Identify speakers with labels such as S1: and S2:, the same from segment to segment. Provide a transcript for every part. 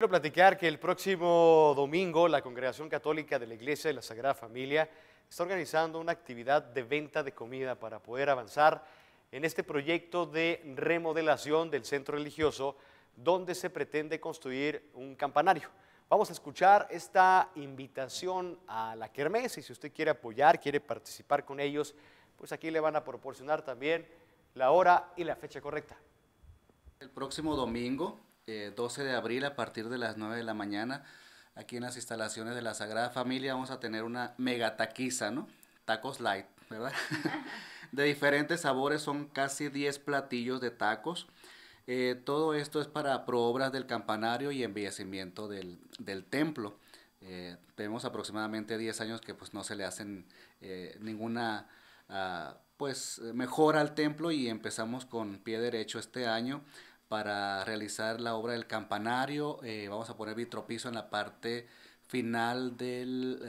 S1: Quiero platicar que el próximo domingo la Congregación Católica de la Iglesia de la Sagrada Familia está organizando una actividad de venta de comida para poder avanzar en este proyecto de remodelación del centro religioso donde se pretende construir un campanario. Vamos a escuchar esta invitación a la Kermés y si usted quiere apoyar, quiere participar con ellos, pues aquí le van a proporcionar también la hora y la fecha correcta.
S2: El próximo domingo 12 eh, de abril a partir de las 9 de la mañana, aquí en las instalaciones de la Sagrada Familia, vamos a tener una mega taquiza, ¿no? Tacos light, ¿verdad? de diferentes sabores, son casi 10 platillos de tacos. Eh, todo esto es para proobras del campanario y embellecimiento del, del templo. Eh, tenemos aproximadamente 10 años que pues no se le hacen ninguna ah, pues mejora al templo y empezamos con pie derecho este año para realizar la obra del campanario. Eh, vamos a poner vitropiso en la parte final del,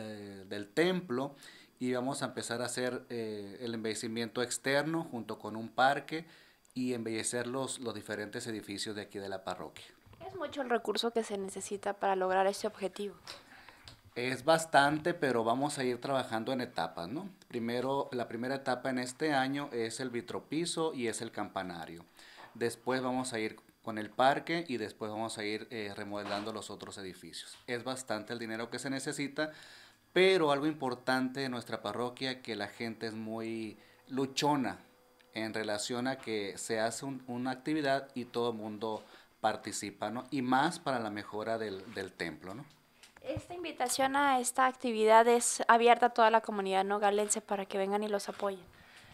S2: eh, templo y vamos a empezar a hacer eh, el embellecimiento externo junto con un parque y embellecer los, los diferentes edificios de aquí de la parroquia.
S3: ¿Es mucho el recurso que se necesita para lograr este objetivo?
S2: Es bastante, pero vamos a ir trabajando en etapas, ¿no? Primero, la primera etapa en este año es el vitropiso y es el campanario. Después vamos a ir con el parque y después vamos a ir eh, remodelando los otros edificios. Es bastante el dinero que se necesita, pero algo importante de nuestra parroquia que la gente es muy luchona en relación a que se hace una actividad y todo el mundo participa, ¿no? Y más para la mejora del, templo,
S3: Esta invitación a esta actividad es abierta a toda la comunidad galense para que vengan y los apoyen.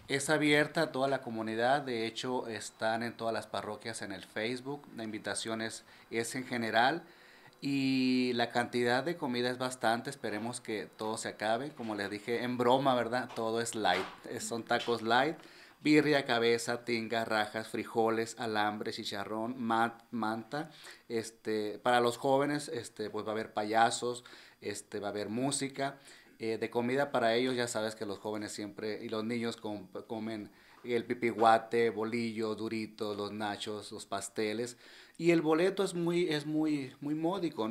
S2: Es abierta a toda la comunidad, de hecho están en todas las parroquias en el Facebook, la invitación es, en general y la cantidad de comida es bastante, esperemos que todo se acabe, como les dije en broma, ¿verdad? Todo es light, son tacos light, birria, cabeza, tinga, rajas, frijoles, alambre, chicharrón, manta. Este, para los jóvenes este pues va a haber payasos, este va a haber música eh, de comida para ellos, ya sabes que los jóvenes siempre y los niños comen el pipiguate, bolillo, duritos, los nachos, los pasteles. Y el boleto es muy, es muy, muy módico.